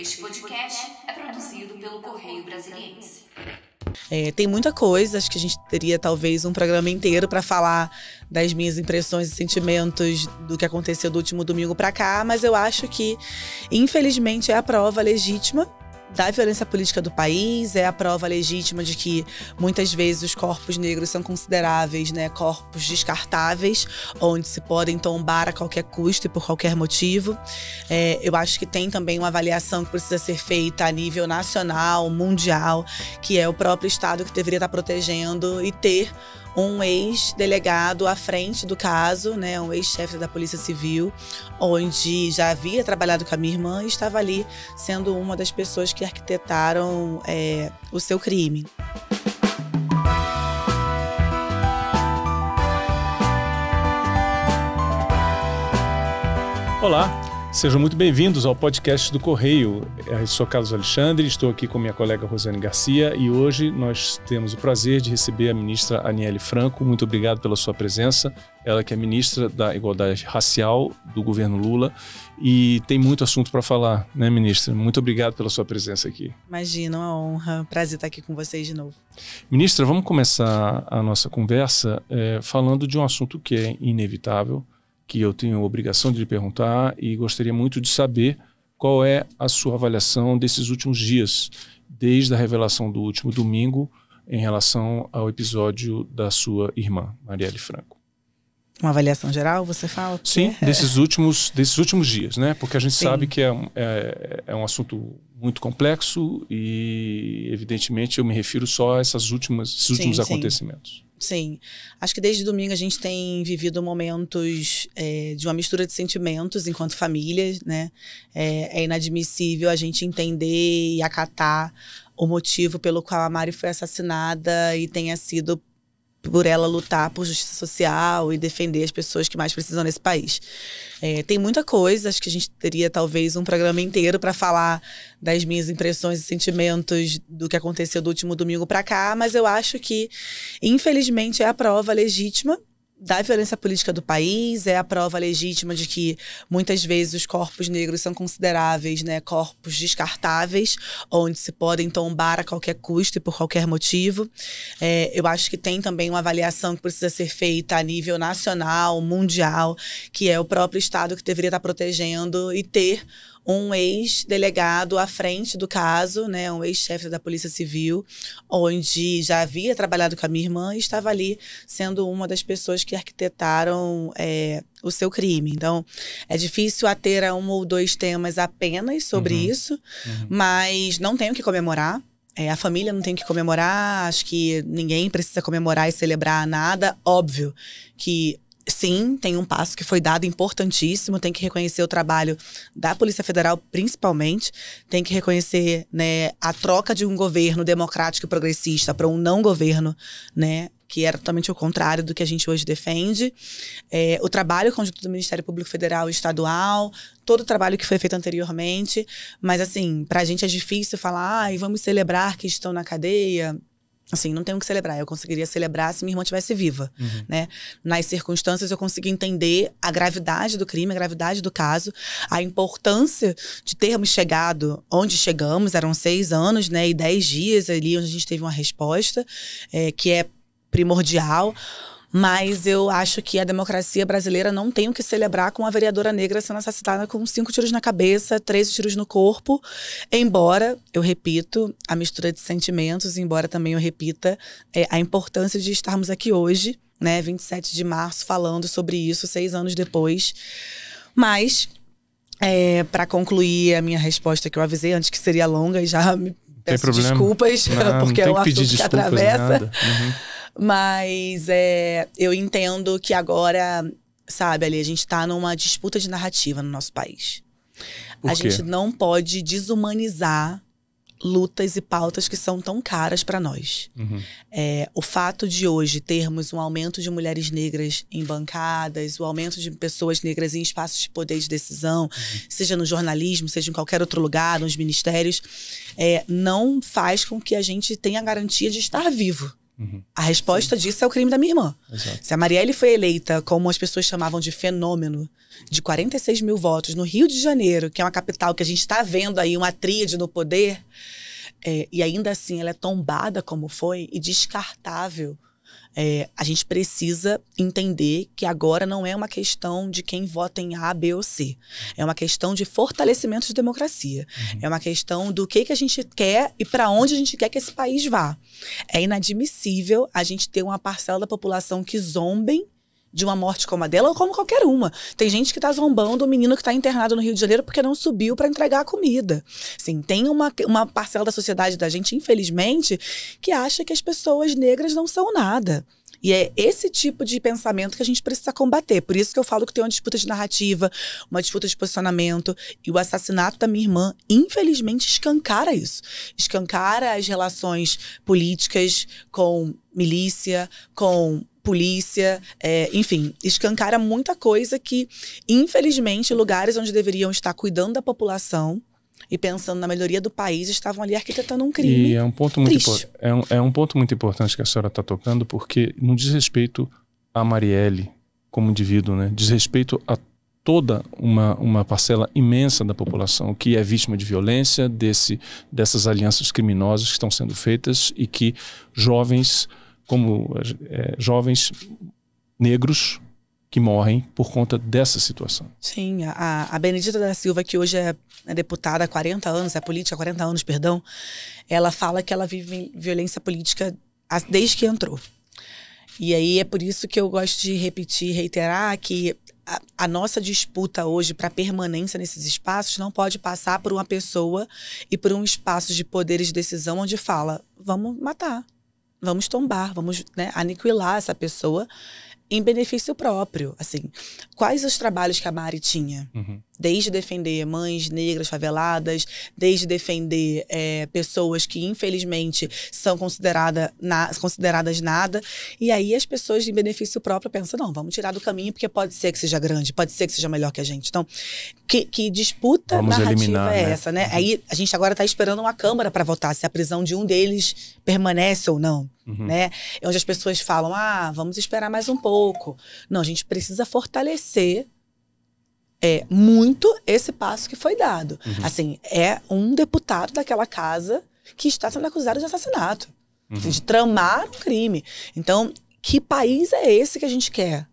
Este podcast é produzido pelo Correio Brasiliense. É, tem muita coisa, acho que a gente teria talvez um programa inteiro para falar das minhas impressões e sentimentos do que aconteceu do último domingo para cá, mas eu acho que, infelizmente, é a prova legítima da violência política do país, é a prova legítima de que muitas vezes os corpos negros são consideráveis né, corpos descartáveis, onde se podem tombar a qualquer custo e por qualquer motivo. É, eu acho que tem também uma avaliação que precisa ser feita a nível nacional, mundial, que é o próprio Estado que deveria estar protegendo e ter um ex-delegado à frente do caso, né, um ex-chefe da Polícia Civil, onde já havia trabalhado com a minha irmã e estava ali sendo uma das pessoas que arquitetaram é, o seu crime. Olá, Sejam muito bem-vindos ao podcast do Correio. Eu sou Carlos Alexandre, estou aqui com minha colega Rosane Garcia e hoje nós temos o prazer de receber a ministra Aniele Franco. Muito obrigado pela sua presença. Ela que é ministra da Igualdade Racial do governo Lula e tem muito assunto para falar, né, ministra? Muito obrigado pela sua presença aqui. Imagina, uma honra. Prazer estar aqui com vocês de novo. Ministra, vamos começar a nossa conversa é, falando de um assunto que é inevitável que eu tenho a obrigação de lhe perguntar e gostaria muito de saber qual é a sua avaliação desses últimos dias, desde a revelação do último domingo em relação ao episódio da sua irmã, Marielle Franco. Uma avaliação geral, você fala? Sim, é. desses, últimos, desses últimos dias, né? Porque a gente Sim. sabe que é, é, é um assunto muito complexo e, evidentemente, eu me refiro só a essas últimas, esses últimos sim, acontecimentos. Sim. sim. Acho que desde domingo a gente tem vivido momentos é, de uma mistura de sentimentos enquanto família, né? É, é, inadmissível a gente entender e acatar o motivo pelo qual a Mari foi assassinada e tenha sido por ela lutar por justiça social e defender as pessoas que mais precisam nesse país. É, tem muita coisa, acho que a gente teria talvez um programa inteiro para falar das minhas impressões e sentimentos do que aconteceu do último domingo para cá, mas eu acho que, infelizmente, é a prova legítima da violência política do país, é a prova legítima de que muitas vezes os corpos negros são consideráveis, né, corpos descartáveis, onde se podem tombar a qualquer custo e por qualquer motivo. É, eu acho que tem também uma avaliação que precisa ser feita a nível nacional, mundial, que é o próprio Estado que deveria estar protegendo e ter um ex-delegado à frente do caso, né, um ex-chefe da Polícia Civil, onde já havia trabalhado com a minha irmã e estava ali sendo uma das pessoas que arquitetaram é, o seu crime. Então, é difícil ater a um ou dois temas apenas sobre uhum. isso, uhum. mas não tenho que comemorar. É, a família não tem que comemorar, acho que ninguém precisa comemorar e celebrar nada. Óbvio que sim, tem um passo que foi dado importantíssimo, tem que reconhecer o trabalho da Polícia Federal, principalmente, tem que reconhecer né, a troca de um governo democrático e progressista para um não governo, né? Que era totalmente o contrário do que a gente hoje defende. É, o trabalho conjunto do Ministério Público Federal e Estadual, todo o trabalho que foi feito anteriormente. Mas, assim, para a gente é difícil falar, ah, vamos celebrar que estão na cadeia, Assim, não tenho que celebrar. Eu conseguiria celebrar se minha irmã tivesse viva, uhum. né? Nas circunstâncias, eu consegui entender a gravidade do crime, a gravidade do caso, a importância de termos chegado onde chegamos. Eram seis anos, né? E dez dias ali, onde a gente teve uma resposta, é, que é primordial. Mas eu acho que a democracia brasileira não tem o que celebrar com a vereadora negra sendo assassinada com cinco tiros na cabeça, três tiros no corpo. Embora, eu repito, a mistura de sentimentos, embora também eu repita é, a importância de estarmos aqui hoje, né, 27 de março, falando sobre isso, seis anos depois. Mas é, para concluir a minha resposta que eu avisei antes que seria longa e já me peço desculpas, não, porque não é um assunto que atravessa. Uhum. Mas é, eu entendo que agora, sabe, ali, a gente está numa disputa de narrativa no nosso país. Por a quê? gente não pode desumanizar lutas e pautas que são tão caras para nós. Uhum. É, o fato de hoje termos um aumento de mulheres negras em bancadas, o aumento de pessoas negras em espaços de poder e de decisão, uhum. seja no jornalismo, seja em qualquer outro lugar, nos ministérios, é, não faz com que a gente tenha a garantia de estar vivo. Uhum. A resposta Sim. disso é o crime da minha irmã. Exato. Se a Marielle foi eleita, como as pessoas chamavam de fenômeno, de 46 mil votos no Rio de Janeiro, que é uma capital que a gente está vendo aí uma tríade no poder, é, e ainda assim ela é tombada como foi e descartável é, a gente precisa entender que agora não é uma questão de quem vota em A, B ou C. É uma questão de fortalecimento de democracia. Uhum. É uma questão do que, que a gente quer e para onde a gente quer que esse país vá. É inadmissível a gente ter uma parcela da população que zombem de uma morte como a dela ou como qualquer uma. Tem gente que está zombando o menino que está internado no Rio de Janeiro porque não subiu para entregar a comida. Sim, tem uma, uma parcela da sociedade da gente, infelizmente, que acha que as pessoas negras não são nada. E é esse tipo de pensamento que a gente precisa combater. Por isso que eu falo que tem uma disputa de narrativa, uma disputa de posicionamento. E o assassinato da minha irmã, infelizmente, escancara isso. Escancara as relações políticas com milícia, com polícia, é, enfim, escancara muita coisa que, infelizmente, lugares onde deveriam estar cuidando da população e pensando na melhoria do país estavam ali arquitetando um crime. E é um ponto muito é um, é um ponto muito importante que a senhora está tocando porque no desrespeito a Marielle como indivíduo, né, desrespeito a toda uma, uma parcela imensa da população que é vítima de violência desse dessas alianças criminosas que estão sendo feitas e que jovens como é, jovens negros que morrem por conta dessa situação. Sim, a, a, Benedita da Silva, que hoje é, é deputada há 40 anos, é política há 40 anos, perdão, ela fala que ela vive violência política desde que entrou. E aí é por isso que eu gosto de repetir, reiterar que a, a nossa disputa hoje para permanência nesses espaços não pode passar por uma pessoa e por um espaço de poderes de decisão onde fala, vamos matar, vamos tombar, vamos né, aniquilar essa pessoa em benefício próprio. Assim, quais os trabalhos que a Mari tinha? Uhum desde defender mães negras faveladas, desde defender é, pessoas que infelizmente são considerada na, consideradas nada. E aí as pessoas em benefício próprio pensam, não, vamos tirar do caminho porque pode ser que seja grande, pode ser que seja melhor que a gente. Então, que, que disputa vamos narrativa eliminar, é né? essa, né? Uhum. Aí a gente agora está esperando uma Câmara para votar se a prisão de um deles permanece ou não. Uhum. Né? É onde as pessoas falam, ah, vamos esperar mais um pouco. Não, a gente precisa fortalecer é muito esse passo que foi dado. Uhum. Assim, é um deputado daquela casa que está sendo acusado de assassinato, uhum. de tramar um crime. Então, que país é esse que a gente quer?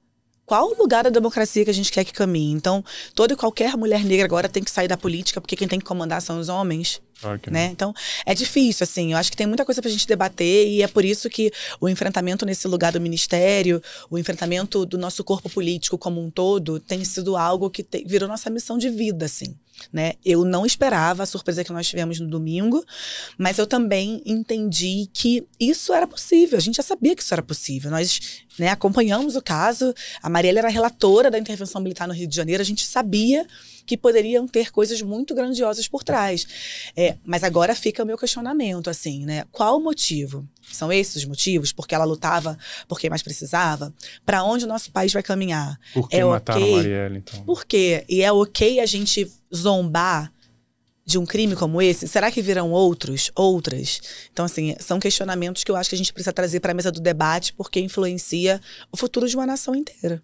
Qual o lugar da democracia que a gente quer que caminhe? Então, toda e qualquer mulher negra agora tem que sair da política, porque quem tem que comandar são os homens. Okay. Né? Então, é difícil, assim. Eu acho que tem muita coisa para a gente debater e é por isso que o enfrentamento nesse lugar do ministério, o enfrentamento do nosso corpo político como um todo, tem sido algo que te, virou nossa missão de vida, assim. Né? Eu não esperava a surpresa que nós tivemos no domingo, mas eu também entendi que isso era possível. A gente já sabia que isso era possível. Nós né, acompanhamos o caso. A Mariela era relatora da intervenção militar no Rio de Janeiro. A gente sabia que poderiam ter coisas muito grandiosas por trás. É, mas agora fica o meu questionamento, assim, né? Qual o motivo? São esses os motivos? Porque ela lutava porque mais precisava? Para onde o nosso país vai caminhar? Por que é mataram okay? a Marielle, então? Por quê? E é ok a gente zombar de um crime como esse? Será que virão outros, outras? Então, assim, são questionamentos que eu acho que a gente precisa trazer para a mesa do debate, porque influencia o futuro de uma nação inteira.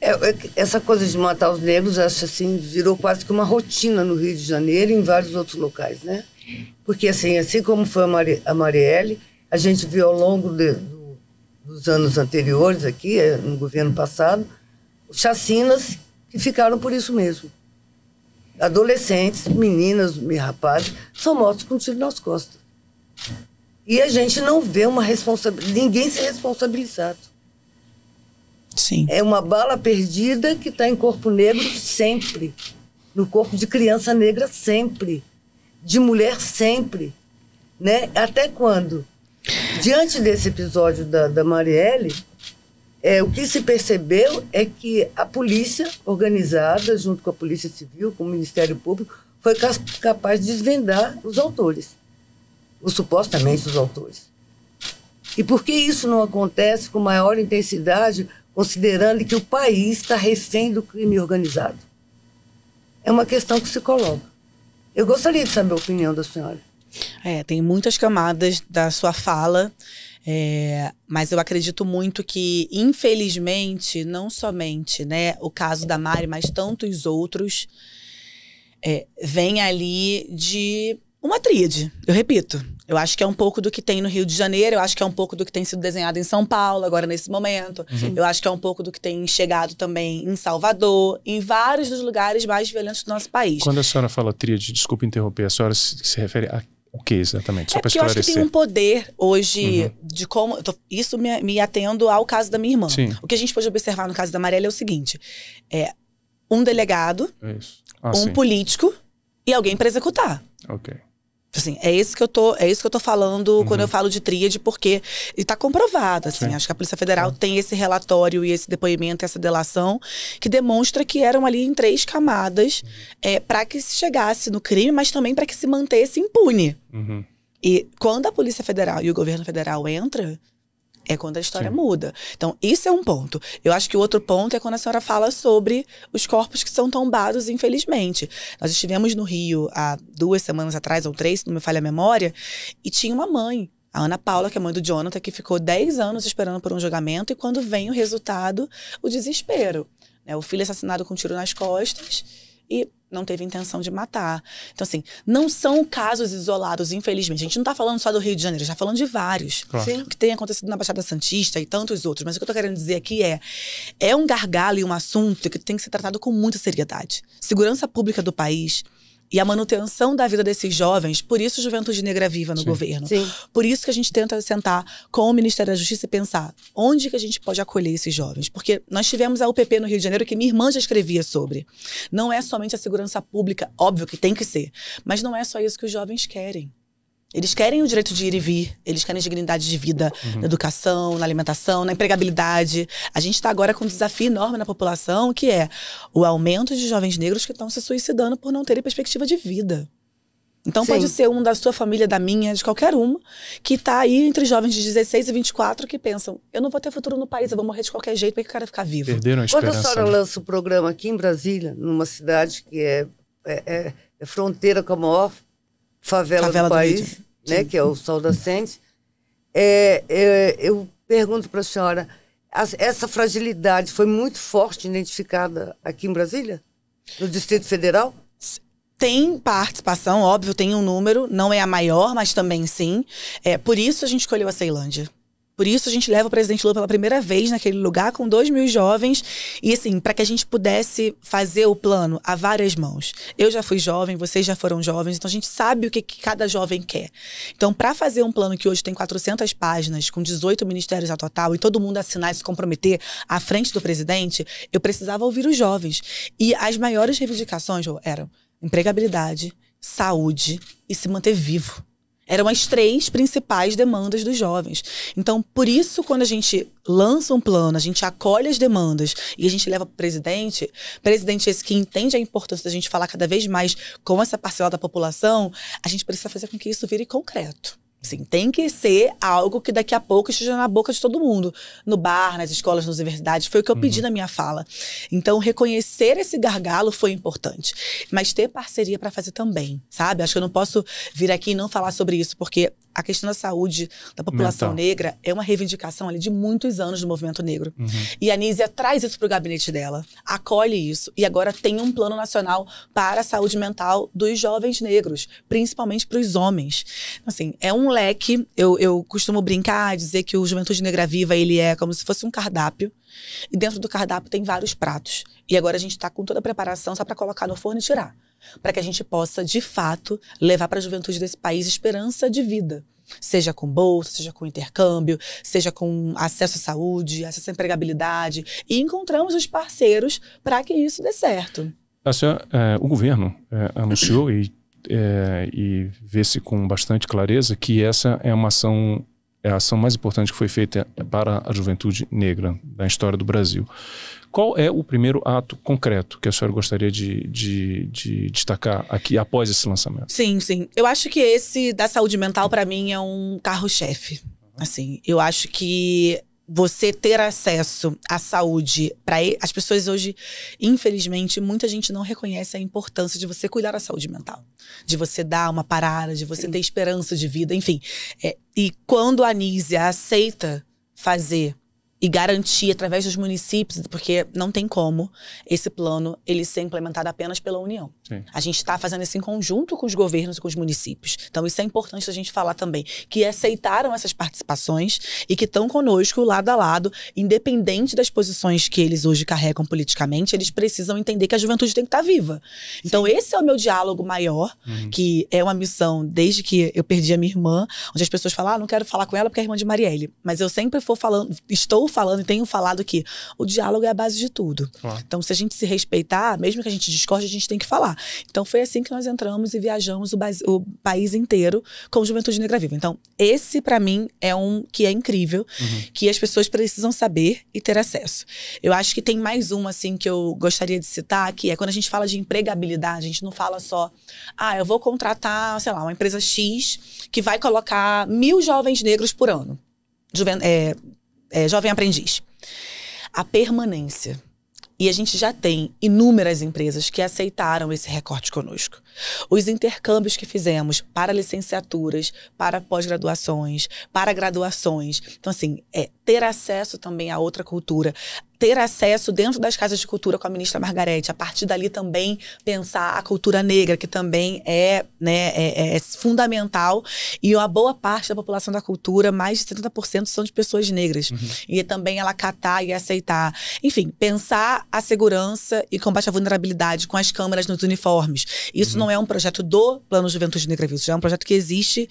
É, é essa coisa de matar os negros, acho assim, virou quase que uma rotina no Rio de Janeiro e em vários outros locais, né? Porque assim, assim como foi a Marielle, a gente viu ao longo de, do, dos anos anteriores aqui, eh, no governo passado, chacinas que ficaram por isso mesmo. Adolescentes, meninas, rapazes, são mortos com um tiro nas costas. E a gente não vê uma responsabilidade, ninguém se responsabilizado. Sim. É uma bala perdida que está em corpo negro sempre, no corpo de criança negra sempre, de mulher sempre, né? Até quando? Diante desse episódio da, da Marielle, é, o que se percebeu é que a polícia organizada, junto com a Polícia Civil, com o Ministério Público, foi capaz de desvendar os autores, os supostamente os autores. E por que isso não acontece com maior intensidade considerando que o país está refém do crime organizado. É uma questão que se coloca. Eu gostaria de saber a opinião da senhora. É, tem muitas camadas da sua fala, é, mas eu acredito muito que, infelizmente, não somente né, o caso da Mari, mas tantos outros, é, vem ali de uma tríade, eu repito. Eu acho que é um pouco do que tem no Rio de Janeiro, eu acho que é um pouco do que tem sido desenhado em São Paulo, agora nesse momento. Uhum. Eu acho que é um pouco do que tem chegado também em Salvador, em vários dos lugares mais violentos do nosso país. Quando a senhora fala tríade, desculpe interromper, a senhora se, se refere a o que exatamente? Só é para esclarecer. Eu acho que tem um poder hoje uhum. de como. Tô, isso me, me, atendo ao caso da minha irmã. Sim. O que a gente pode observar no caso da Marielle é o seguinte: é um delegado, é ah, um sim. político e alguém para executar. Ok. Tipo assim, é isso que eu tô, é isso que eu tô falando uhum. quando eu falo de tríade, porque e tá comprovado, assim, Sim. acho que a Polícia Federal Sim. tem esse relatório e esse depoimento, essa delação que demonstra que eram ali em três camadas uhum. é, para que se chegasse no crime, mas também para que se mantesse impune. Uhum. E quando a Polícia Federal e o governo federal entra, é quando a história Sim. muda. Então, isso é um ponto. Eu acho que o outro ponto é quando a senhora fala sobre os corpos que são tombados, infelizmente. Nós estivemos no Rio há duas semanas atrás, ou três, se não me falha a memória, e tinha uma mãe a Ana Paula, que é mãe do Jonathan, que ficou 10 anos esperando por um julgamento, e quando vem o resultado, o desespero. É, o filho é assassinado com um tiro nas costas e não teve intenção de matar. Então, assim, não são casos isolados, infelizmente. A gente não está falando só do Rio de Janeiro, a gente tá falando de vários. Claro. Que tem acontecido na Baixada Santista e tantos outros. Mas o que eu estou querendo dizer aqui é, é um gargalo e um assunto que tem que ser tratado com muita seriedade. Segurança pública do país e a manutenção da vida desses jovens, por isso Juventude Negra viva no Sim. governo. Sim. Por isso que a gente tenta sentar com o Ministério da Justiça e pensar onde que a gente pode acolher esses jovens. Porque nós tivemos a UPP no Rio de Janeiro, que minha irmã já escrevia sobre. Não é somente a segurança pública, óbvio que tem que ser, mas não é só isso que os jovens querem. Eles querem o direito de ir e vir, eles querem dignidade de vida uhum. na educação, na alimentação, na empregabilidade. A gente está agora com um desafio enorme na população, que é o aumento de jovens negros que estão se suicidando por não terem perspectiva de vida. Então Sim. pode ser um da sua família, da minha, de qualquer uma, que está aí entre jovens de 16 e 24 que pensam, eu não vou ter futuro no país, eu vou morrer de qualquer jeito, para o cara ficar vivo? Perderam a esperança. Quando a senhora né? lança o um programa aqui em Brasília, numa cidade que é, é, é, é fronteira com a maior favela, favela do, do, país, né, Sim. que é o Sol da é, é, eu pergunto para a senhora, essa fragilidade foi muito forte identificada aqui em Brasília, no Distrito Federal? Tem participação, óbvio, tem um número, não é a maior, mas também sim. É, por isso a gente escolheu a Ceilândia. Por isso a gente leva o presidente Lula pela primeira vez naquele lugar com dois mil jovens e assim para que a gente pudesse fazer o plano a várias mãos. Eu já fui jovem, vocês já foram jovens, então a gente sabe o que, que cada jovem quer. Então para fazer um plano que hoje tem 400 páginas com 18 ministérios ao total e todo mundo assinar e se comprometer à frente do presidente, eu precisava ouvir os jovens e as maiores reivindicações eram empregabilidade, saúde e se manter vivo. Eram as três principais demandas dos jovens. Então, por isso, quando a gente lança um plano, a gente acolhe as demandas e a gente leva para o presidente, presidente esse que entende a importância da gente falar cada vez mais com essa parcela da população, a gente precisa fazer com que isso vire concreto. Assim, tem que ser algo que daqui a pouco esteja na boca de todo mundo. No bar, nas escolas, nas universidades. Foi o que eu uhum. pedi na minha fala. Então, reconhecer esse gargalo foi importante. Mas ter parceria para fazer também, sabe? Acho que eu não posso vir aqui e não falar sobre isso, porque a questão da saúde da população Mental. negra é uma reivindicação ali de muitos anos do movimento negro. Uhum. E a Nízia traz isso pro gabinete dela, acolhe isso. E agora tem um plano nacional para a saúde mental dos jovens negros, principalmente para os homens. Assim, é um um leque, eu, eu costumo brincar, dizer que o Juventude Negra Viva, ele é como se fosse um cardápio. E dentro do cardápio tem vários pratos. E agora a gente está com toda a preparação só para colocar no forno e tirar. Para que a gente possa, de fato, levar para a juventude desse país esperança de vida. Seja com bolsa, seja com intercâmbio, seja com acesso à saúde, acesso à empregabilidade. E encontramos os parceiros para que isso dê certo. A senhora, é, o governo é, anunciou e é, e vê-se com bastante clareza que essa é uma ação é a ação mais importante que foi feita para a juventude negra da história do Brasil. Qual é o primeiro ato concreto que a senhora gostaria de, de, de destacar aqui após esse lançamento? Sim, sim. Eu acho que esse da saúde mental, para mim, é um carro-chefe. Assim, eu acho que você ter acesso à saúde para as pessoas hoje, infelizmente, muita gente não reconhece a importância de você cuidar da saúde mental, de você dar uma parada, de você Sim. ter esperança de vida, enfim. É, e quando a Anísia aceita fazer e garantir através dos municípios, porque não tem como esse plano ele ser implementado apenas pela União. Sim. A gente está fazendo isso em conjunto com os governos e com os municípios. Então isso é importante a gente falar também, que aceitaram essas participações e que estão conosco lado a lado, independente das posições que eles hoje carregam politicamente, eles precisam entender que a juventude tem que estar tá viva. Então Sim. esse é o meu diálogo maior, uhum. que é uma missão desde que eu perdi a minha irmã, onde as pessoas falam, ah, não quero falar com ela porque é irmã de Marielle, mas eu sempre for falando, estou falando e tenho falado que o diálogo é a base de tudo. Claro. Então, se a gente se respeitar, mesmo que a gente discorde, a gente tem que falar. Então, foi assim que nós entramos e viajamos o, o país inteiro com Juventude Negra Viva. Então, esse para mim é um que é incrível, uhum. que as pessoas precisam saber e ter acesso. Eu acho que tem mais um assim que eu gostaria de citar, que é quando a gente fala de empregabilidade, a gente não fala só, ah, eu vou contratar, sei lá, uma empresa X que vai colocar mil jovens negros por ano. Juven é, é, jovem aprendiz. A permanência. E a gente já tem inúmeras empresas que aceitaram esse recorte conosco. Os intercâmbios que fizemos para licenciaturas, para pós-graduações, para graduações. Então, assim, é ter acesso também a outra cultura, ter acesso dentro das casas de cultura com a ministra Margarete, a partir dali também pensar a cultura negra, que também é, né, é, é, é fundamental. E uma boa parte da população da cultura, mais de 70% são de pessoas negras. Uhum. E também ela catar e aceitar. Enfim, pensar a segurança e combate à vulnerabilidade com as câmeras nos uniformes. Isso uhum. não é um projeto do Plano Juventude Negra Viva, isso é um projeto que existe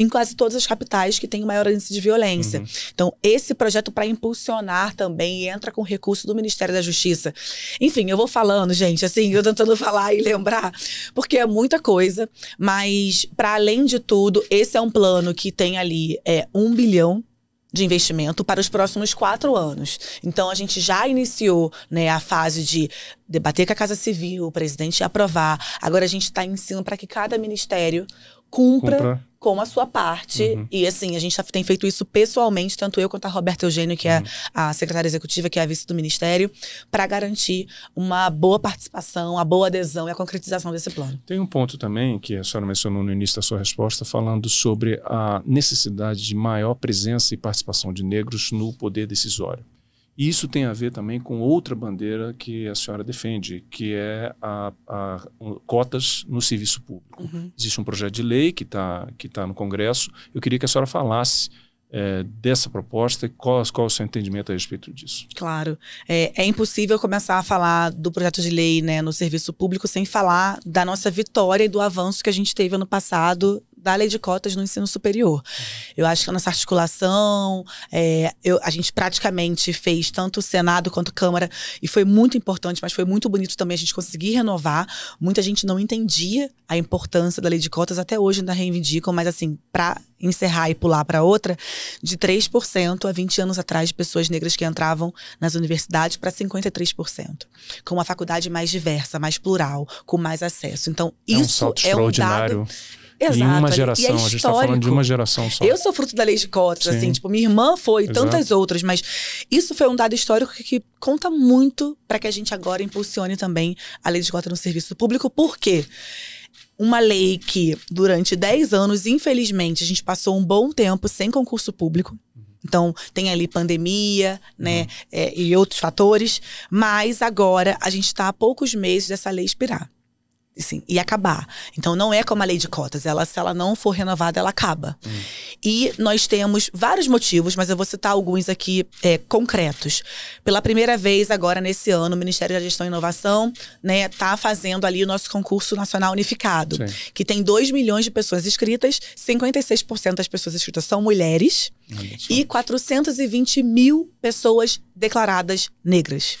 em quase todas as capitais que têm o maior índice de violência. Uhum. Então, esse projeto para impulsionar também entra com recurso do Ministério da Justiça. Enfim, eu vou falando, gente, assim, eu tentando falar e lembrar, porque é muita coisa, mas para além de tudo, esse é um plano que tem ali é, um bilhão de investimento para os próximos quatro anos. Então, a gente já iniciou né, a fase de debater com a Casa Civil, o presidente aprovar. Agora, a gente está em cima para que cada ministério cumpra, cumpra com a sua parte. Uhum. E assim, a gente tá, tem feito isso pessoalmente, tanto eu quanto a Roberta Eugênio, que é uhum. é a secretária executiva, que é a vice do Ministério, para garantir uma boa participação, a boa adesão e a concretização desse plano. Tem um ponto também que a senhora mencionou no início da sua resposta, falando sobre a necessidade de maior presença e participação de negros no poder decisório. Isso tem a ver também com outra bandeira que a senhora defende, que é a, a cotas no serviço público. Uhum. Existe um projeto de lei que está que tá no Congresso. Eu queria que a senhora falasse é, dessa proposta e qual, qual, o seu entendimento a respeito disso? Claro. É, é, impossível começar a falar do projeto de lei né, no serviço público sem falar da nossa vitória e do avanço que a gente teve ano passado da lei de cotas no ensino superior. Eu acho que a nossa articulação, é, eu, a gente praticamente fez tanto Senado quanto Câmara, e foi muito importante, mas foi muito bonito também a gente conseguir renovar. Muita gente não entendia a importância da lei de cotas, até hoje ainda reivindicam, mas assim, para encerrar e pular para outra, de 3% há 20 anos atrás de pessoas negras que entravam nas universidades para 53%, com uma faculdade mais diversa, mais plural, com mais acesso. Então, é isso um é um dado Exato. Em uma é geração, é a gente tá falando de uma geração só. Eu sou fruto da lei de cotas, assim, Sim. assim, tipo, minha irmã foi, Exato. tantas outras, mas isso foi um dado histórico que conta muito para que a gente agora impulsione também a lei de cotas no serviço público, por quê? uma lei que, durante 10 anos, infelizmente, a gente passou um bom tempo sem concurso público. Uhum. Então, tem ali pandemia, uhum. né, uhum. é, e outros fatores. Mas agora, a gente está a poucos meses dessa lei expirar assim, e acabar. Então não é como a lei de cotas, ela se ela não for renovada, ela acaba. Hum. E nós temos vários motivos, mas eu vou citar alguns aqui é, concretos. Pela primeira vez agora nesse ano, o Ministério da Gestão e Inovação, né, tá fazendo ali o nosso concurso nacional unificado, Sim. que tem 2 milhões de pessoas inscritas, 56% das pessoas inscritas são mulheres e 420 mil pessoas declaradas negras.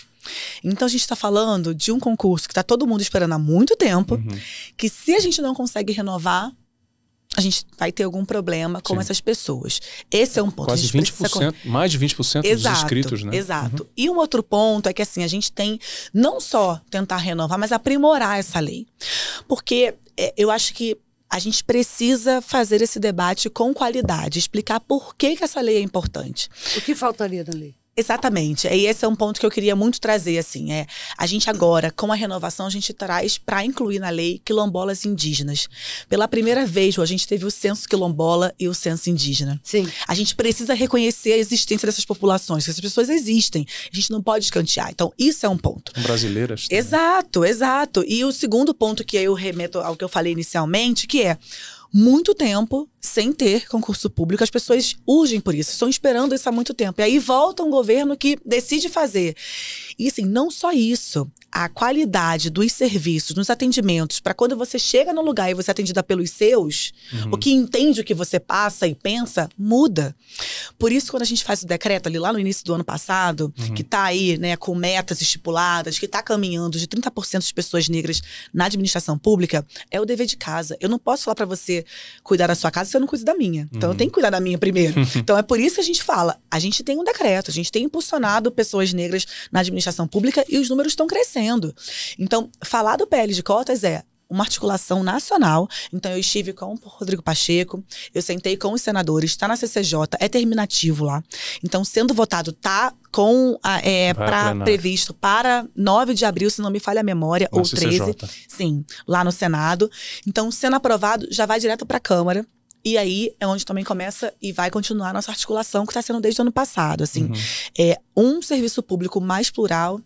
Então a gente está falando de um concurso que está todo mundo esperando há muito tempo, uhum. que se a gente não consegue renovar, a gente vai ter algum problema com Sim. essas pessoas. Esse é um ponto. Quase 20%, precisa... mais de 20% exato, dos inscritos, né? Exato. Uhum. E um outro ponto é que assim, a gente tem não só tentar renovar, mas aprimorar essa lei. Porque é, eu acho que a gente precisa fazer esse debate com qualidade, explicar por que, que essa lei é importante. O que faltaria na lei? Exatamente. E esse é um ponto que eu queria muito trazer, assim. É, a gente agora, com a renovação, a gente traz para incluir na lei quilombolas indígenas. Pela primeira vez, a gente teve o censo quilombola e o censo indígena. Sim. A gente precisa reconhecer a existência dessas populações, que essas pessoas existem. A gente não pode escantear. Então, isso é um ponto. Brasileiras. Também. Exato, exato. E o segundo ponto que eu remeto ao que eu falei inicialmente, que é muito tempo sem ter concurso público. As pessoas urgem por isso, estão esperando isso há muito tempo. E aí volta um governo que decide fazer. E assim, não só isso, a qualidade dos serviços, dos atendimentos, para quando você chega no lugar e você é atendida pelos seus, uhum. o que entende o que você passa e pensa, muda. Por isso, quando a gente faz o decreto ali lá no início do ano passado, uhum. que está aí, né, com metas estipuladas, que está caminhando de 30% de pessoas negras na administração pública, é o dever de casa. Eu não posso falar para você cuidar da sua casa se eu não cuido da minha. Então uhum. eu tenho que cuidar da minha primeiro. então é por isso que a gente fala: a gente tem um decreto, a gente tem impulsionado pessoas negras na administração pública e os números estão crescendo. Então, falar do PL de cotas é uma articulação nacional. Então, eu estive com o Rodrigo Pacheco, eu sentei com os senadores, está na CCJ, é terminativo lá. Então, sendo votado, tá com a, é, pra, previsto para 9 de abril, se não me falha a memória, na ou CCJ. 13. Sim, lá no Senado. Então, sendo aprovado, já vai direto para a Câmara. E aí é onde também começa e vai continuar a nossa articulação que está sendo desde o ano passado, assim. Uhum. É um serviço público mais plural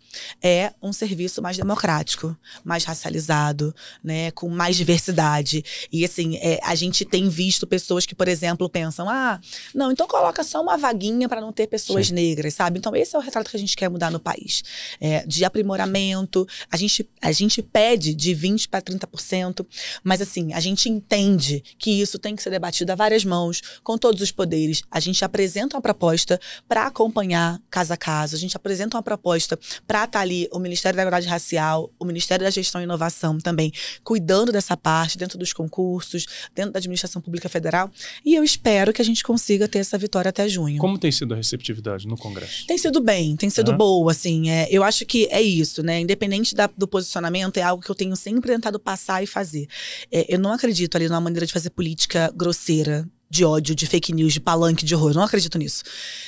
é um serviço mais democrático, mais racializado, né, com mais diversidade. E assim, é, a gente tem visto pessoas que, por exemplo, pensam: "Ah, não, então coloca só uma vaguinha para não ter pessoas Sim. negras", sabe? Então esse é o retrato que a gente quer mudar no país. É, de aprimoramento, a gente a gente pede de 20 para 30%, mas assim, a gente entende que isso tem que ser batido a várias mãos, com todos os poderes. A gente apresenta uma proposta para acompanhar caso a caso, a gente apresenta uma proposta para estar tá ali o Ministério da Igualdade Racial, o Ministério da Gestão e Inovação também, cuidando dessa parte, dentro dos concursos, dentro da Administração Pública Federal. E eu espero que a gente consiga ter essa vitória até junho. Como tem sido a receptividade no Congresso? Tem sido bem, tem sido é. boa, assim. É, eu acho que é isso, né? Independente da, do posicionamento, é algo que eu tenho sempre tentado passar e fazer. É, eu não acredito ali numa maneira de fazer política grosseira grosseira de ódio, de fake news, de palanque, de horror. não acredito nisso.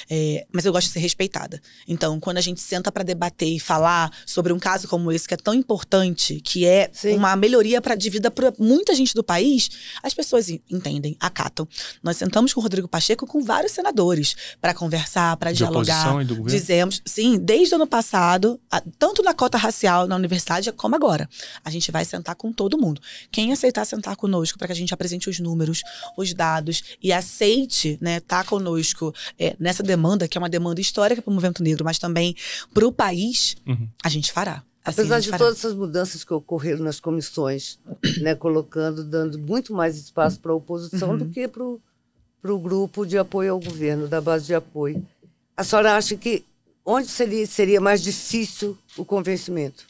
É, mas eu gosto de ser respeitada. Então, quando a gente senta para debater e falar sobre um caso como esse, que é tão importante, que é Sim. uma melhoria pra, de vida para muita gente do país, as pessoas entendem, acatam. Nós sentamos com o Rodrigo Pacheco com vários senadores para conversar, para dialogar. E do governo? Dizemos, sim, desde o ano passado, tanto na cota racial na universidade como agora. A gente vai sentar com todo mundo. Quem aceitar sentar conosco para que a gente apresente os números, os dados, e aceite, né, estar tá conosco é, nessa demanda, que é uma demanda histórica para o movimento negro, mas também para o país, uhum. a gente fará. Assim, Apesar de fará. todas essas mudanças que ocorreram nas comissões, né, colocando, dando muito mais espaço para a oposição uhum. do que para o grupo de apoio ao governo, da base de apoio. A senhora acha que onde seria, seria mais difícil o convencimento?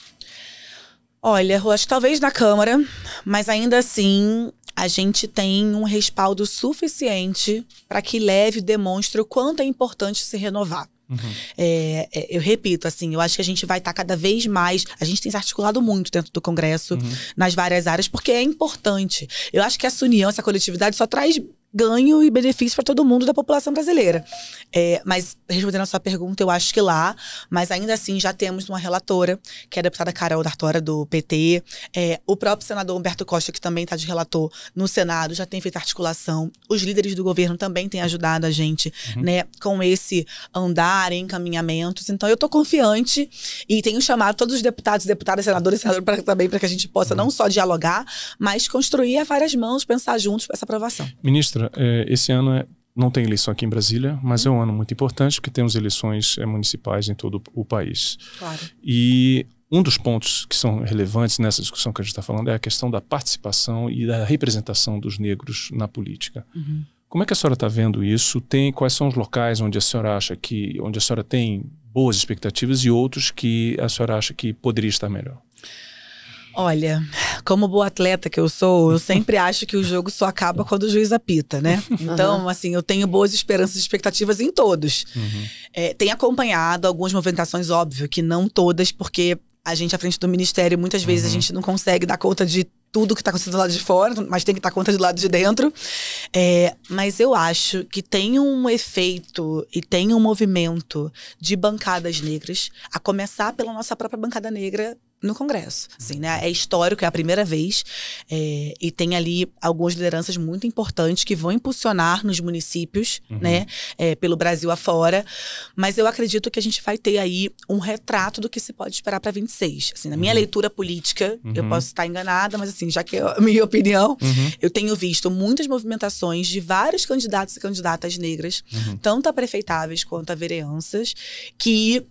Olha, eu acho que talvez na Câmara, mas ainda assim a gente tem um respaldo suficiente para que leve e demonstre o quanto é importante se renovar. Uhum. É, é, eu repito, assim, eu acho que a gente vai estar tá cada vez mais. A gente tem se articulado muito dentro do Congresso, uhum. nas várias áreas, porque é importante. Eu acho que essa união, essa coletividade só traz ganho e benefício para todo mundo da população brasileira. É, mas, respondendo a sua pergunta, eu acho que lá, mas ainda assim já temos uma relatora, que é a deputada Carol D'Artora, do PT. É, o próprio senador Humberto Costa, que também está de relator no Senado, já tem feito articulação. Os líderes do governo também têm ajudado a gente uhum. né, com esse andar em encaminhamentos. Então, eu estou confiante e tenho chamado todos os deputados, deputadas, senadores e senadores pra, também para que a gente possa uhum. não só dialogar, mas construir a várias mãos, pensar juntos para essa aprovação. Ministra, Sandra, é, esse ano é, não tem eleição aqui em Brasília, mas é um ano muito importante porque temos eleições é, municipais em todo o país. Claro. E um dos pontos que são relevantes nessa discussão que a gente está falando é a questão da participação e da representação dos negros na política. Uhum. Como é que a senhora está vendo isso? Tem quais são os locais onde a senhora acha que, onde a senhora tem boas expectativas e outros que a senhora acha que poderia estar melhor? Olha, como boa atleta que eu sou, eu sempre acho que o jogo só acaba quando o juiz apita, né? Então, uhum. assim, eu tenho boas esperanças e expectativas em todos. Uhum. É, tenho acompanhado algumas movimentações, óbvio, que não todas, porque a gente à frente do ministério, muitas vezes uhum. a gente não consegue dar conta de tudo que está acontecendo do lado de fora, mas tem que dar conta do lado de dentro. É, mas eu acho que tem um efeito e tem um movimento de bancadas negras, a começar pela nossa própria bancada negra no Congresso. Assim, né? É histórico, é a primeira vez. É, e tem ali algumas lideranças muito importantes que vão impulsionar nos municípios, uhum. né? É, pelo Brasil afora. Mas eu acredito que a gente vai ter aí um retrato do que se pode esperar para 26. Assim, na minha uhum. leitura política, uhum. eu posso estar enganada, mas assim, já que é a minha opinião, uhum. eu tenho visto muitas movimentações de vários candidatos e candidatas negras, uhum. tanto a prefeitáveis quanto a vereanças, que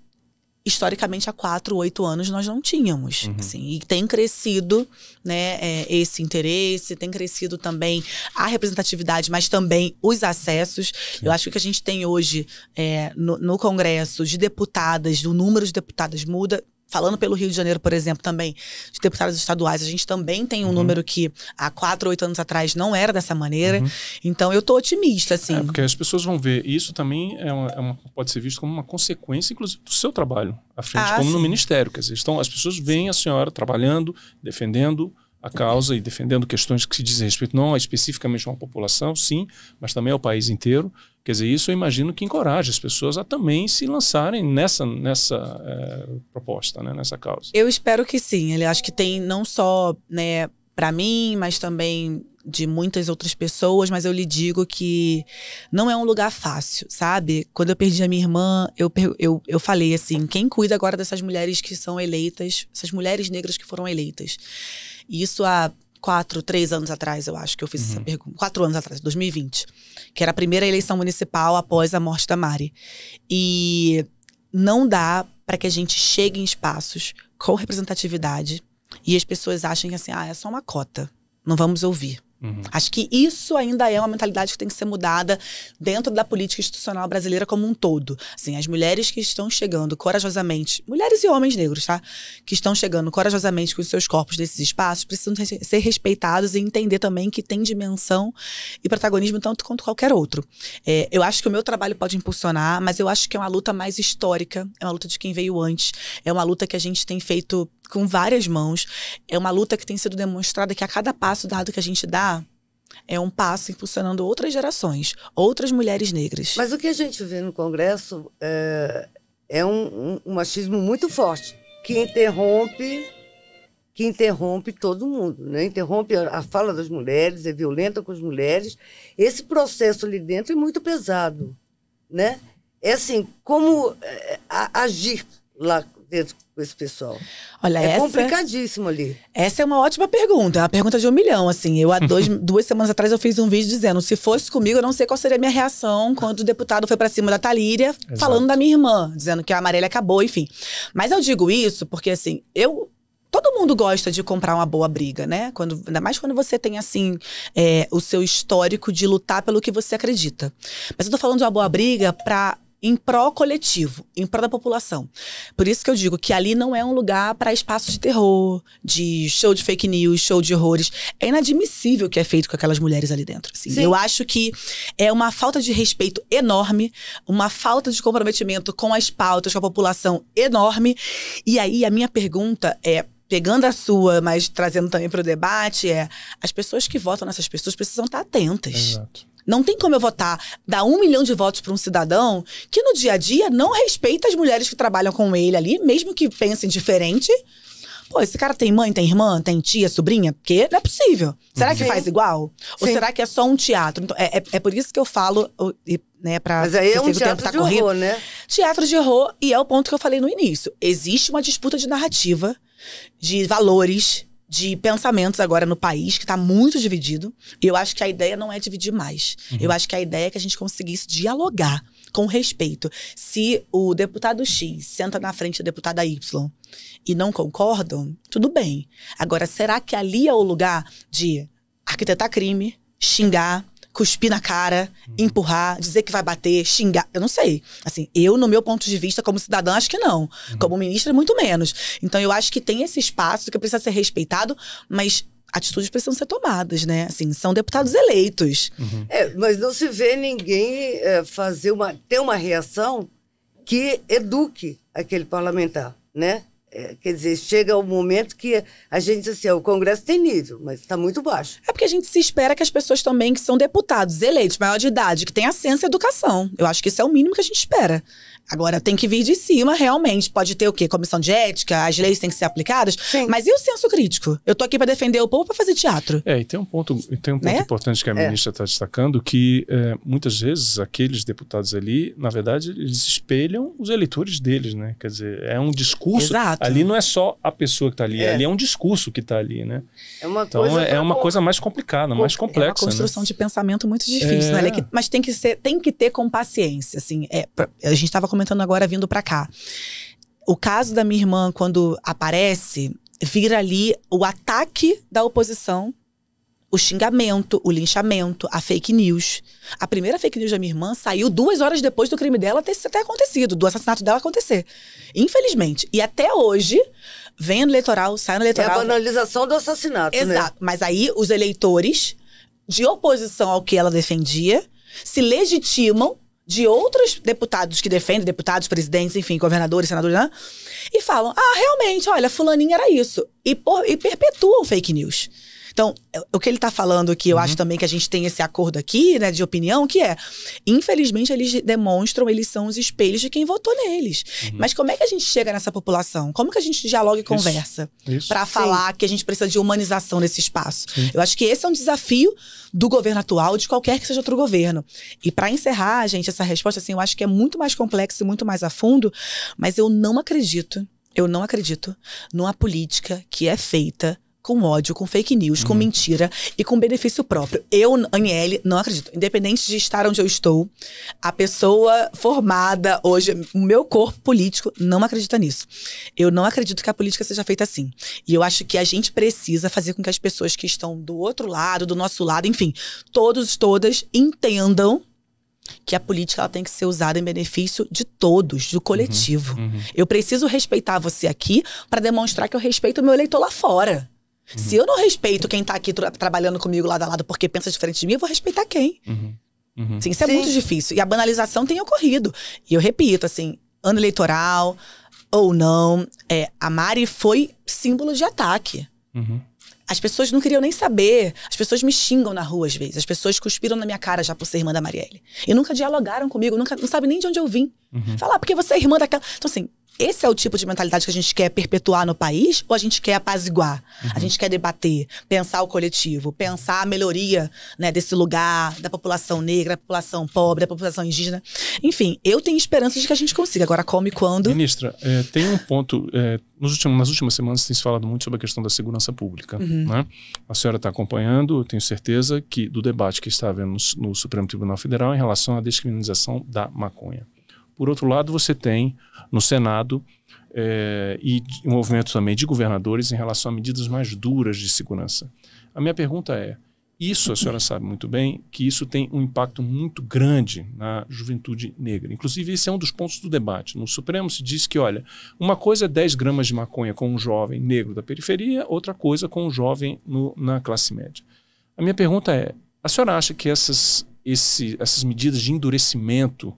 historicamente há quatro, oito anos nós não tínhamos, uhum. assim, e tem crescido, né, é, esse interesse, tem crescido também a representatividade, mas também os acessos. Sim. Eu acho que o que a gente tem hoje é, no, no Congresso de deputadas, o número de deputadas muda falando pelo Rio de Janeiro, por exemplo, também, de deputados estaduais, a gente também tem um uhum. número que há quatro, oito anos atrás não era dessa maneira. Uhum. Então eu estou otimista, é, assim. É, porque as pessoas vão ver. E isso também é uma, é uma, pode ser visto como uma consequência, inclusive, do seu trabalho à frente, ah, como sim. no Ministério. Quer dizer, estão, as pessoas veem a senhora trabalhando, defendendo a causa e defendendo questões que se dizem respeito não especificamente a uma população, sim, mas também ao país inteiro. Quer dizer, isso eu imagino que encoraja as pessoas a também se lançarem nessa, nessa é, proposta, né, nessa causa. Eu espero que sim. Ele acho que tem não só né, para mim, mas também de muitas outras pessoas, mas eu lhe digo que não é um lugar fácil, sabe? Quando eu perdi a minha irmã, eu, eu, eu falei assim: quem cuida agora dessas mulheres que são eleitas, essas mulheres negras que foram eleitas? isso há quatro, três anos atrás, eu acho que eu fiz uhum. essa pergunta. Quatro anos atrás, 2020. Que era a primeira eleição municipal após a morte da Mari. E não dá para que a gente chegue em espaços com representatividade e as pessoas achem que assim, ah, é só uma cota. Não vamos ouvir. Uhum. Acho que isso ainda é uma mentalidade que tem que ser mudada dentro da política institucional brasileira como um todo. Assim, as mulheres que estão chegando corajosamente, mulheres e homens negros, tá? Que estão chegando corajosamente com os seus corpos nesses espaços, precisam ser respeitados e entender também que tem dimensão e protagonismo tanto quanto qualquer outro. É, eu acho que o meu trabalho pode impulsionar, mas eu acho que é uma luta mais histórica, é uma luta de quem veio antes, é uma luta que a gente tem feito com várias mãos, é uma luta que tem sido demonstrada que a cada passo dado que a gente dá, é um passo impulsionando outras gerações, outras mulheres negras. Mas o que a gente vê no Congresso é, é um, um, um, machismo muito forte, que interrompe que interrompe todo mundo, né? interrompe a, a fala das mulheres, é violenta com as mulheres. Esse processo ali dentro é muito pesado. Né? É assim, como é, a, agir lá com esse pessoal? Olha, é essa, complicadíssimo ali. Essa é uma ótima pergunta, é uma pergunta de um milhão, assim. Eu há dois, duas semanas atrás eu fiz um vídeo dizendo, se fosse comigo, eu não sei qual seria a minha reação quando o deputado foi para cima da Talíria, Exato. falando da minha irmã, dizendo que a Amarela acabou, enfim. Mas eu digo isso porque, assim, eu todo mundo gosta de comprar uma boa briga, né? Quando, ainda mais quando você tem, assim, é, o seu histórico de lutar pelo que você acredita. Mas eu tô falando de uma boa briga pra em pró coletivo, em pró da população. Por isso que eu digo que ali não é um lugar para espaço de terror, de show de fake news, show de horrores. É inadmissível o que é feito com aquelas mulheres ali dentro. Assim. Eu acho que é uma falta de respeito enorme, uma falta de comprometimento com as pautas, com a população enorme. E aí a minha pergunta é pegando a sua, mas trazendo também para o debate, é as pessoas que votam nessas pessoas precisam estar atentas. Exato. Não tem como eu votar, dar um milhão de votos para um cidadão que no dia a dia não respeita as mulheres que trabalham com ele ali, mesmo que pensem diferente. Pô, esse cara tem mãe, tem irmã, tem tia, sobrinha? Porque não é possível. Será que Sim. Uhum. faz igual? Ou será que é só um teatro? Então, é, é, é, por isso que eu falo, né, pra. Mas aí é um teatro tá de corrido. horror, né? Teatro de horror, e é o ponto que eu falei no início. Existe uma disputa de narrativa, de valores, de pensamentos agora no país, que está muito dividido. E eu acho que a ideia não é dividir mais. Uhum. Eu acho que a ideia é que a gente conseguisse dialogar com respeito. Se o deputado X senta na frente da deputada Y e não concordam, tudo bem. Agora, será que ali é o lugar de arquitetar crime, xingar, cuspir na cara, uhum. empurrar, dizer que vai bater, xingar. Eu não sei. Assim, eu, no meu ponto de vista, como cidadã, acho que não. Uhum. Como ministra, muito menos. Então, eu acho que tem esse espaço que precisa ser respeitado, mas atitudes precisam ser tomadas, né? Assim, são deputados uhum. eleitos. Uhum. É, mas não se vê ninguém é, fazer uma ter uma reação que eduque aquele parlamentar, né? É, quer dizer, chega o um momento que a gente, assim, ah, o Congresso tem nível, mas está muito baixo. É porque a gente se espera que as pessoas também que são deputados, eleitos, maior de idade, que tenham ciência e educação. Eu acho que isso é o mínimo que a gente espera. Agora, tem que vir de cima, realmente. Pode ter o quê? Comissão de ética, as leis têm que ser aplicadas. Sim. Mas e o senso crítico? Eu tô aqui para defender o povo para fazer teatro. É, e tem um ponto, tem um ponto né? importante que a é. ministra está destacando, que é, muitas vezes aqueles deputados ali, na verdade, eles espelham os eleitores deles, né? Quer dizer, é um discurso. Exato. Ali não é só a pessoa que está ali, é. ali é um discurso que está ali, né? É uma então coisa é, uma coisa mais complicada, mais complexa. É uma né? construção né? de pensamento muito difícil, né, é. né? mas tem que ser, tem que ter com paciência, assim. É, a gente estava comentando agora vindo para cá. O caso da minha irmã quando aparece vira ali o ataque da oposição o xingamento, o linchamento, a fake news. A primeira fake news da minha irmã saiu duas horas depois do crime dela ter, ter acontecido, do assassinato dela acontecer. Infelizmente. E até hoje, vem no eleitoral, sai no eleitoral. É a banalização do assassinato, Exato. né? Exato. Mas aí os eleitores, de oposição ao que ela defendia, se legitimam de outros deputados que defendem, deputados, presidentes, enfim, governadores, senadores, né? e falam: ah, realmente, olha, fulaninha era isso. E, por, e perpetuam fake news. Então, é, o que ele está falando aqui, eu uhum. acho também que a gente tem esse acordo aqui, né, de opinião, que é, infelizmente, eles demonstram, eles são os espelhos de quem votou neles. Uhum. Mas como é que a gente chega nessa população? Como que a gente dialoga e Isso. conversa para falar Sim. que a gente precisa de humanização nesse espaço? Sim. Eu acho que esse é um desafio do governo atual, de qualquer que seja outro governo. E para encerrar, gente, essa resposta, assim, eu acho que é muito mais complexa e muito mais a fundo, mas eu não acredito eu não acredito numa política que é feita com ódio, com fake news, uhum. com mentira e com benefício próprio. Eu, Aniele, não acredito. Independente de estar onde eu estou, a pessoa formada hoje, o meu corpo político não acredita nisso. Eu não acredito que a política seja feita assim. E eu acho que a gente precisa fazer com que as pessoas que estão do outro lado, do nosso lado, enfim, todos, todas entendam que a política ela tem que ser usada em benefício de todos, do uhum. coletivo. Uhum, uhum. Eu preciso respeitar você aqui para demonstrar que eu respeito o meu eleitor lá fora. Uhum. Se eu não respeito quem tá aqui tra trabalhando comigo lado a lado porque pensa diferente de mim, eu vou respeitar quem? Uhum. Uhum. isso é Sim. é muito difícil. E a banalização tem ocorrido. E eu repito, assim, ano eleitoral ou não, é, a Mari foi símbolo de ataque. Uhum. As pessoas não queriam nem saber. As pessoas me xingam na rua às vezes. As pessoas cuspiram na minha cara já por ser irmã da Marielle. E nunca dialogaram comigo, nunca, não sabem nem de onde eu vim. Uhum. Falar, ah, porque você é irmã daquela. Então, assim, esse é o tipo de mentalidade que a gente quer perpetuar no país ou a gente quer apaziguar? Uhum. A gente quer debater, pensar o coletivo, pensar a melhoria né, desse lugar, da população negra, da população pobre, da população indígena. Enfim, eu tenho esperança de que a gente consiga. Agora, como e quando? Ministra, é, tem um ponto. É, últimos, nas últimas semanas tem se falado muito sobre a questão da segurança pública. Uhum. Né? A senhora está acompanhando, eu tenho certeza, que do debate que está havendo no, no Supremo Tribunal Federal em relação à descriminalização da maconha. Por outro lado, você tem no Senado é, e um movimento também de governadores em relação a medidas mais duras de segurança. A minha pergunta é: isso a senhora sabe muito bem que isso tem um impacto muito grande na juventude negra. Inclusive, esse é um dos pontos do debate. No Supremo se diz que, olha, uma coisa é 10 gramas de maconha com um jovem negro da periferia, outra coisa com um jovem no, na classe média. A minha pergunta é: a senhora acha que essas, esse, essas medidas de endurecimento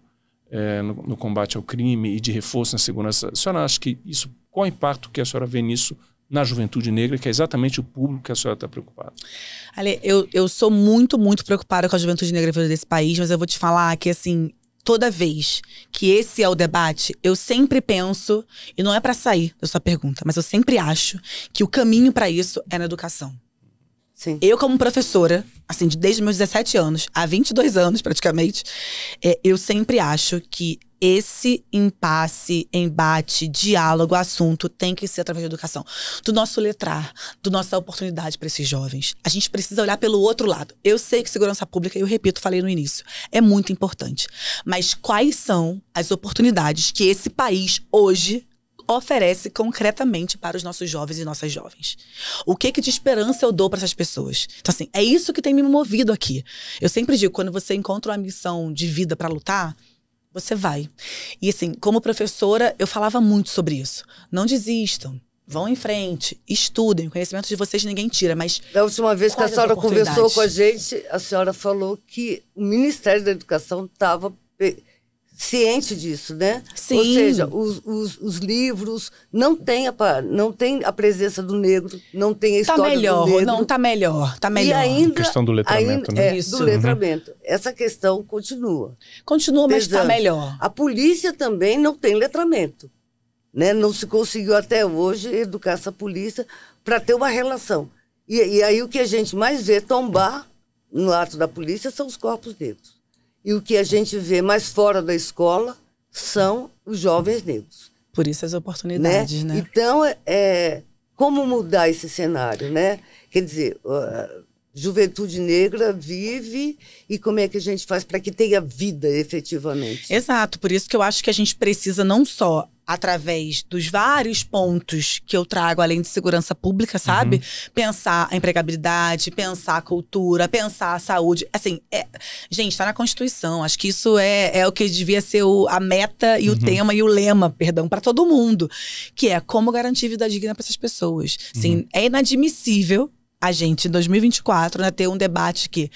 é, no, no, combate ao crime e de reforço na segurança. A senhora acha que isso, qual é o impacto que a senhora vê nisso na juventude negra, que é exatamente o público que a senhora está preocupada? Ale, eu, eu sou muito, muito preocupada com a juventude negra desse país, mas eu vou te falar que, assim, toda vez que esse é o debate, eu sempre penso, e não é para sair da sua pergunta, mas eu sempre acho que o caminho para isso é na educação. Sim. Eu, como professora, assim, desde meus 17 anos, há 22 anos praticamente, é, eu sempre acho que esse impasse, embate, diálogo, assunto tem que ser através da educação, do nosso letrar, do nossa oportunidade para esses jovens. A gente precisa olhar pelo outro lado. Eu sei que segurança pública, eu repito, falei no início, é muito importante. Mas quais são as oportunidades que esse país hoje oferece concretamente para os nossos jovens e nossas jovens? O que que de esperança eu dou para essas pessoas? Então assim, é isso que tem me movido aqui. Eu sempre digo, quando você encontra uma missão de vida para lutar, você vai. E assim, como professora, eu falava muito sobre isso. Não desistam. Vão em frente, estudem. O conhecimento de vocês ninguém tira, mas. Da última vez que a senhora conversou com a gente, a senhora falou que o Ministério da Educação estava ciente disso, né? Sim. Ou seja, os, os, os livros não têm a, não tem a presença do negro, não tem a tá história tá melhor, do negro. Não, tá melhor, tá melhor. E ainda, a questão do letramento, ainda, né? É, Isso. do letramento. Uhum. Essa questão continua. Continua, mas está melhor. A polícia também não tem letramento. Né? Não se conseguiu até hoje educar essa polícia para ter uma relação. E, e aí o que a gente mais vê tombar no ato da polícia são os corpos negros. E o que a gente vê mais fora da escola são os jovens negros. Por isso as oportunidades, né? né? Então, é, como mudar esse cenário, né? Quer dizer, juventude negra vive e como é que a gente faz para que tenha vida efetivamente. Exato, por isso que eu acho que a gente precisa não só através dos vários pontos que eu trago, além de segurança pública, sabe? Uhum. Pensar a empregabilidade, pensar a cultura, pensar a saúde. Assim, é... gente, está na Constituição. Acho que isso é, é o que devia ser o, a meta e uhum. o tema e o lema, perdão, para todo mundo. Que é como garantir vida digna para essas pessoas. Assim, uhum. é inadmissível a gente, em 2024, né, ter um debate que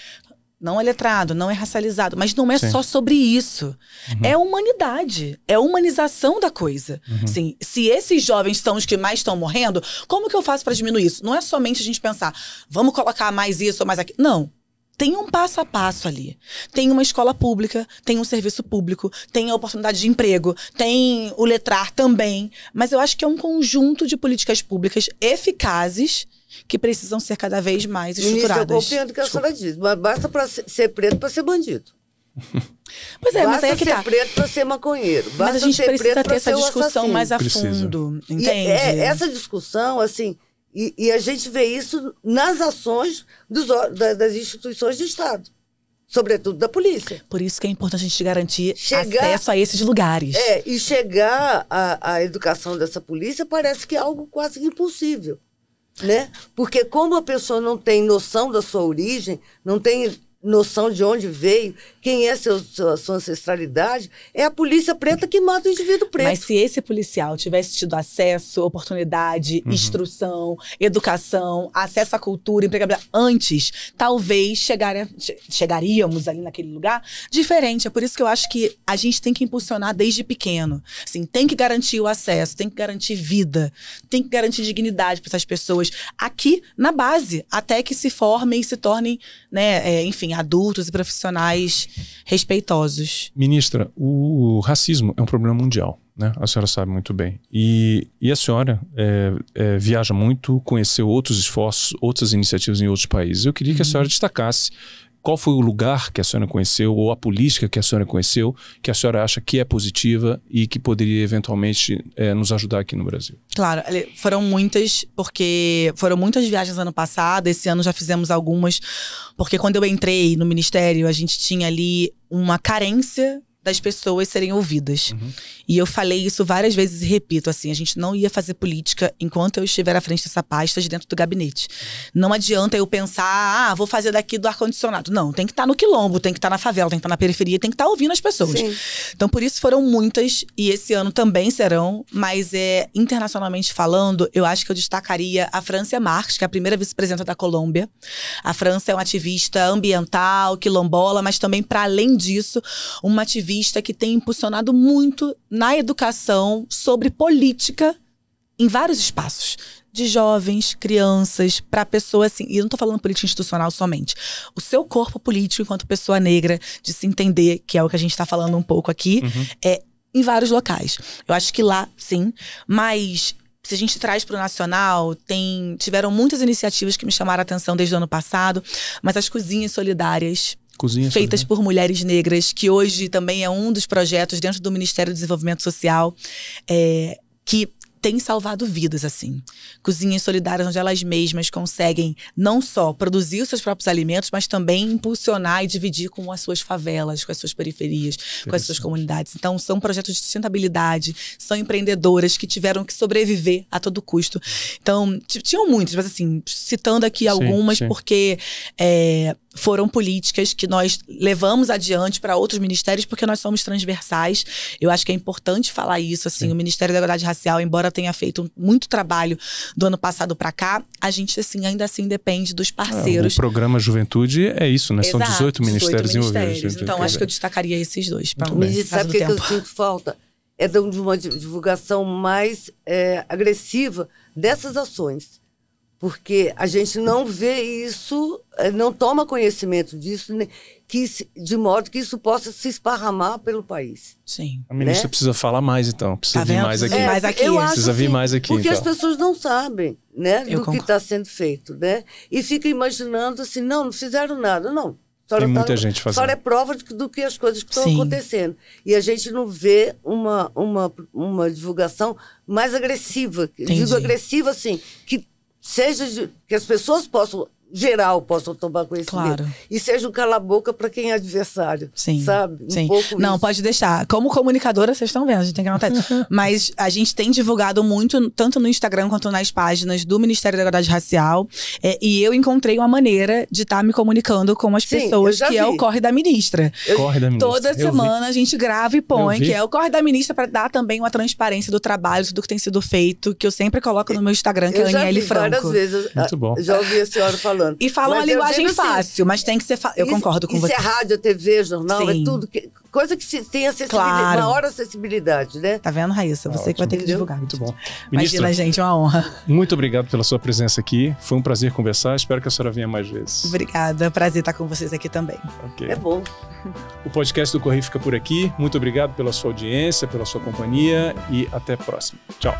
não é letrado, não é racializado, mas não é Sim. só sobre isso. Uhum. É humanidade, é humanização da coisa. Uhum. Assim, se esses jovens são os que mais estão morrendo, como que eu faço para diminuir isso? Não é somente a gente pensar, vamos colocar mais isso ou mais aquilo. Não. Tem um passo a passo ali. Tem uma escola pública, tem um serviço público, tem a oportunidade de emprego, tem o letrar também. Mas eu acho que é um conjunto de políticas públicas eficazes que precisam ser cada vez mais estruturadas. Ministro, eu compreendo no que a senhora diz, mas basta para ser preto para ser bandido. Pois é, basta mas aí é que ser tá. preto para ser maconheiro. Basta mas a gente precisa ter essa discussão mais a precisa. fundo, é, entende? É, essa discussão, assim, e, e, a gente vê isso nas ações dos, das instituições de Estado sobretudo da polícia. Por isso que é importante a gente garantir chegar, acesso a esses lugares. É, e chegar à educação dessa polícia parece que é algo quase impossível né? Porque como a pessoa não tem noção da sua origem, não tem noção de onde veio, quem é seu, sua, sua, ancestralidade, é a polícia preta que mata o indivíduo preto. Mas se esse policial tivesse tido acesso, oportunidade, uhum. instrução, educação, acesso à cultura, empregabilidade, antes, talvez chegaria, chegaríamos ali naquele lugar diferente. É por isso que eu acho que a gente tem que impulsionar desde pequeno. Assim, tem que garantir o acesso, tem que garantir vida, tem que garantir dignidade para essas pessoas aqui na base, até que se formem e se tornem, né, é, enfim, adultos e profissionais respeitosos. Ministra, o racismo é um problema mundial. Né? A senhora sabe muito bem. E, e a senhora é, é, viaja muito, conheceu outros esforços, outras iniciativas em outros países. Eu queria que a uhum. senhora destacasse qual foi o lugar que a senhora conheceu ou a política que a senhora conheceu que a senhora acha que é positiva e que poderia eventualmente é, nos ajudar aqui no Brasil? Claro, foram muitas, porque foram muitas viagens ano passado, esse ano já fizemos algumas, porque quando eu entrei no Ministério, a gente tinha ali uma carência das pessoas serem ouvidas. Uhum. E eu falei isso várias vezes e repito, assim, a gente não ia fazer política enquanto eu estiver à frente dessa pasta de dentro do gabinete. Não adianta eu pensar, ah, vou fazer daqui do ar-condicionado. Não, tem que estar tá no quilombo, tem que estar tá na favela, tem que estar tá na periferia, tem que estar tá ouvindo as pessoas. Sim. Então, por isso foram muitas, e esse ano também serão, mas é, internacionalmente falando, eu acho que eu destacaria a Francia Marques, que é a primeira vice-presidenta da Colômbia. A França é uma ativista ambiental, quilombola, mas também, para além disso, uma ativista que tem impulsionado muito na educação sobre política em vários espaços. De jovens, crianças, para pessoas assim. E eu não estou falando política institucional somente. O seu corpo político, enquanto pessoa negra, de se entender, que é o que a gente está falando um pouco aqui, uhum. é em vários locais. Eu acho que lá, sim. Mas se a gente traz para o nacional, tem tiveram muitas iniciativas que me chamaram a atenção desde o ano passado, mas as cozinhas solidárias feitas por mulheres negras, que hoje também é um dos projetos dentro do Ministério do Desenvolvimento Social, é, que tem salvado vidas, assim. Cozinhas solidárias onde elas mesmas conseguem não só produzir os seus próprios alimentos, mas também impulsionar e dividir com as suas favelas, com as suas periferias, com as suas comunidades. Então, são projetos de sustentabilidade, são empreendedoras que tiveram que sobreviver a todo custo. Então, tinham muitos, mas assim, citando aqui algumas, sim, sim. porque. É, foram políticas que nós levamos adiante para outros ministérios porque nós somos transversais. Eu acho que é importante falar isso assim, Sim. o Ministério da Igualdade Racial, embora tenha feito muito trabalho do ano passado para cá, a gente assim ainda assim depende dos é, parceiros. o programa Juventude é isso, né? Exato, São 18 ministérios, 18 ministérios envolvidos. Então, acho que eu destacaria esses dois. Me sabe o que, é eu sinto falta? É de uma divulgação mais é, agressiva dessas ações porque a gente não vê isso, eh, não toma conhecimento disso, né, que, de modo que isso possa se esparramar pelo país. Sim. A ministra né? precisa falar mais, então. Precisa tá vir vendo? mais aqui. É, mais aqui. Eu precisa vir mais é, aqui. Porque então. as pessoas não sabem né, do concordo. que está sendo feito. Né? E fica imaginando assim: não, não fizeram nada. Não. Tem tá muita tá, gente fazendo. Só é prova do que as coisas que estão acontecendo. E a gente não vê uma, uma, uma divulgação mais agressiva. Entendi. Digo agressiva, assim, que seja de, que as pessoas possam geral possam tomar conhecimento. Claro. E seja um cala-boca para quem é adversário. Sim. Sabe? Um Sim. Não, isso. pode deixar. Como comunicadora, vocês estão vendo, a gente tem que anotar isso. Mas a gente tem divulgado muito, tanto no Instagram quanto nas páginas do Ministério da Igualdade Racial. É, e eu encontrei uma maneira de estar tá me comunicando com as Sim, pessoas, que é vi. é o Corre da Ministra. Eu, corre da Ministra. Toda eu semana vi. a gente grava e põe, que é o Corre da Ministra, para dar também uma transparência do trabalho, tudo que tem sido feito, que eu sempre coloco no meu Instagram, que é eu é a Aniele Franco. Várias vezes. Muito bom. Já ouvi a senhora falando falando. E fala mas linguagem assim, fácil, mas tem que ser Eu isso, concordo com isso é você. Isso é rádio, TV, jornal, Sim. é tudo. Que, coisa que se, tem acessibilidade, claro. maior acessibilidade, né? Tá vendo, Raíssa? Você ah, que vai ter que divulgar. Muito bom. Ministra, Imagina, gente, é uma honra. Muito obrigado pela sua presença aqui. Foi um prazer conversar. Espero que a senhora venha mais vezes. Obrigada. Prazer estar com vocês aqui também. Okay. É bom. O podcast do Correio fica por aqui. Muito obrigado pela sua audiência, pela sua companhia e até a próxima. Tchau.